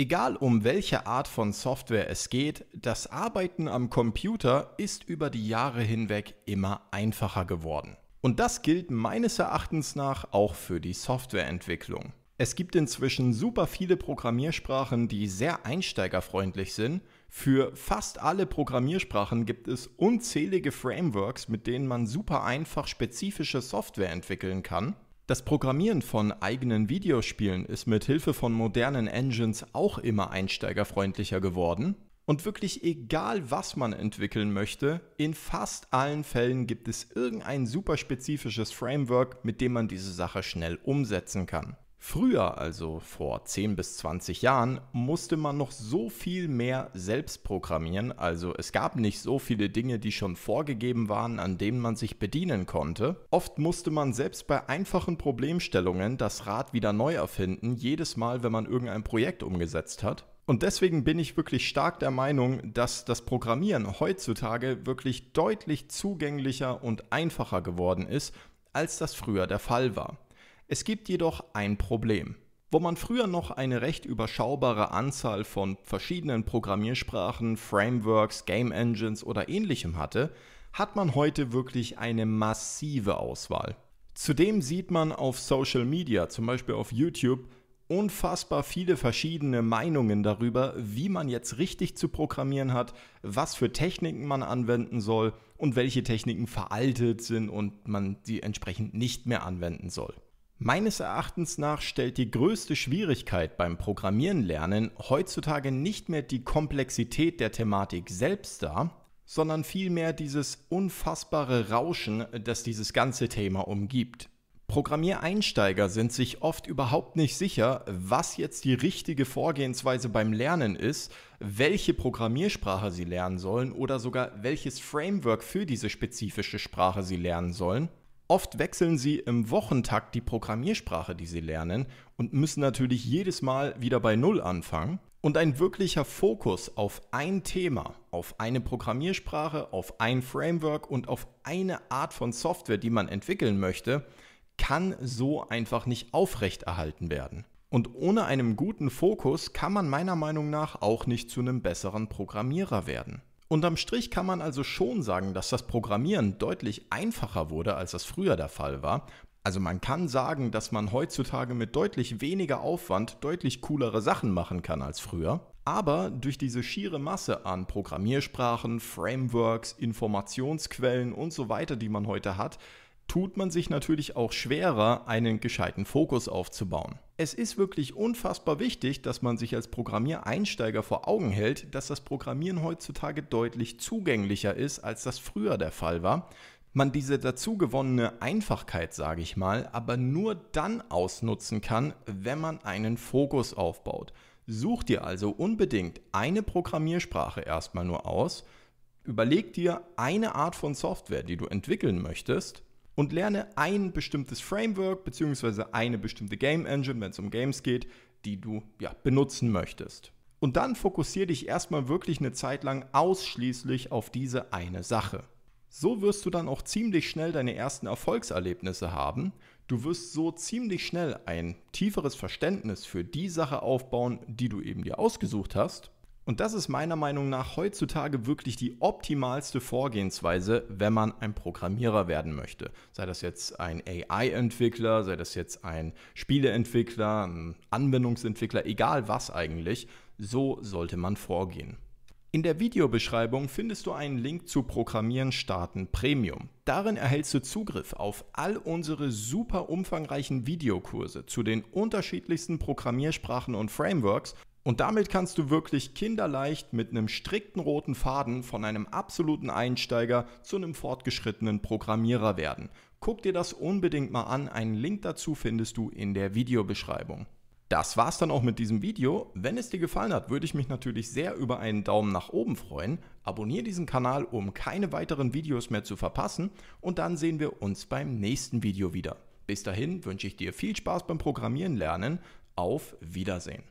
Egal um welche Art von Software es geht, das Arbeiten am Computer ist über die Jahre hinweg immer einfacher geworden. Und das gilt meines Erachtens nach auch für die Softwareentwicklung. Es gibt inzwischen super viele Programmiersprachen, die sehr einsteigerfreundlich sind. Für fast alle Programmiersprachen gibt es unzählige Frameworks, mit denen man super einfach spezifische Software entwickeln kann. Das Programmieren von eigenen Videospielen ist mit Hilfe von modernen Engines auch immer einsteigerfreundlicher geworden. Und wirklich egal, was man entwickeln möchte, in fast allen Fällen gibt es irgendein superspezifisches Framework, mit dem man diese Sache schnell umsetzen kann. Früher, also vor 10 bis 20 Jahren, musste man noch so viel mehr selbst programmieren, also es gab nicht so viele Dinge, die schon vorgegeben waren, an denen man sich bedienen konnte. Oft musste man selbst bei einfachen Problemstellungen das Rad wieder neu erfinden, jedes Mal, wenn man irgendein Projekt umgesetzt hat. Und deswegen bin ich wirklich stark der Meinung, dass das Programmieren heutzutage wirklich deutlich zugänglicher und einfacher geworden ist, als das früher der Fall war. Es gibt jedoch ein Problem. Wo man früher noch eine recht überschaubare Anzahl von verschiedenen Programmiersprachen, Frameworks, Game Engines oder ähnlichem hatte, hat man heute wirklich eine massive Auswahl. Zudem sieht man auf Social Media, zum Beispiel auf YouTube, unfassbar viele verschiedene Meinungen darüber, wie man jetzt richtig zu programmieren hat, was für Techniken man anwenden soll und welche Techniken veraltet sind und man sie entsprechend nicht mehr anwenden soll. Meines Erachtens nach stellt die größte Schwierigkeit beim Programmieren lernen heutzutage nicht mehr die Komplexität der Thematik selbst dar, sondern vielmehr dieses unfassbare Rauschen, das dieses ganze Thema umgibt. Programmiereinsteiger sind sich oft überhaupt nicht sicher, was jetzt die richtige Vorgehensweise beim Lernen ist, welche Programmiersprache sie lernen sollen oder sogar welches Framework für diese spezifische Sprache sie lernen sollen. Oft wechseln sie im Wochentakt die Programmiersprache, die sie lernen, und müssen natürlich jedes Mal wieder bei Null anfangen. Und ein wirklicher Fokus auf ein Thema, auf eine Programmiersprache, auf ein Framework und auf eine Art von Software, die man entwickeln möchte, kann so einfach nicht aufrechterhalten werden. Und ohne einen guten Fokus kann man meiner Meinung nach auch nicht zu einem besseren Programmierer werden. Unterm Strich kann man also schon sagen, dass das Programmieren deutlich einfacher wurde, als das früher der Fall war. Also man kann sagen, dass man heutzutage mit deutlich weniger Aufwand deutlich coolere Sachen machen kann als früher. Aber durch diese schiere Masse an Programmiersprachen, Frameworks, Informationsquellen und so weiter, die man heute hat, tut man sich natürlich auch schwerer, einen gescheiten Fokus aufzubauen. Es ist wirklich unfassbar wichtig, dass man sich als Programmiereinsteiger vor Augen hält, dass das Programmieren heutzutage deutlich zugänglicher ist, als das früher der Fall war. Man diese dazu gewonnene Einfachkeit, sage ich mal, aber nur dann ausnutzen kann, wenn man einen Fokus aufbaut. Such dir also unbedingt eine Programmiersprache erstmal nur aus, überleg dir eine Art von Software, die du entwickeln möchtest und lerne ein bestimmtes Framework bzw. eine bestimmte Game Engine, wenn es um Games geht, die du ja, benutzen möchtest. Und dann fokussiere dich erstmal wirklich eine Zeit lang ausschließlich auf diese eine Sache. So wirst du dann auch ziemlich schnell deine ersten Erfolgserlebnisse haben. Du wirst so ziemlich schnell ein tieferes Verständnis für die Sache aufbauen, die du eben dir ausgesucht hast. Und das ist meiner Meinung nach heutzutage wirklich die optimalste Vorgehensweise, wenn man ein Programmierer werden möchte. Sei das jetzt ein AI-Entwickler, sei das jetzt ein Spieleentwickler, ein Anwendungsentwickler, egal was eigentlich, so sollte man vorgehen. In der Videobeschreibung findest du einen Link zu Programmieren starten Premium. Darin erhältst du Zugriff auf all unsere super umfangreichen Videokurse zu den unterschiedlichsten Programmiersprachen und Frameworks und damit kannst du wirklich kinderleicht mit einem strikten roten Faden von einem absoluten Einsteiger zu einem fortgeschrittenen Programmierer werden. Guck dir das unbedingt mal an, einen Link dazu findest du in der Videobeschreibung. Das war's dann auch mit diesem Video. Wenn es dir gefallen hat, würde ich mich natürlich sehr über einen Daumen nach oben freuen. Abonnier diesen Kanal, um keine weiteren Videos mehr zu verpassen und dann sehen wir uns beim nächsten Video wieder. Bis dahin wünsche ich dir viel Spaß beim Programmieren lernen. Auf Wiedersehen.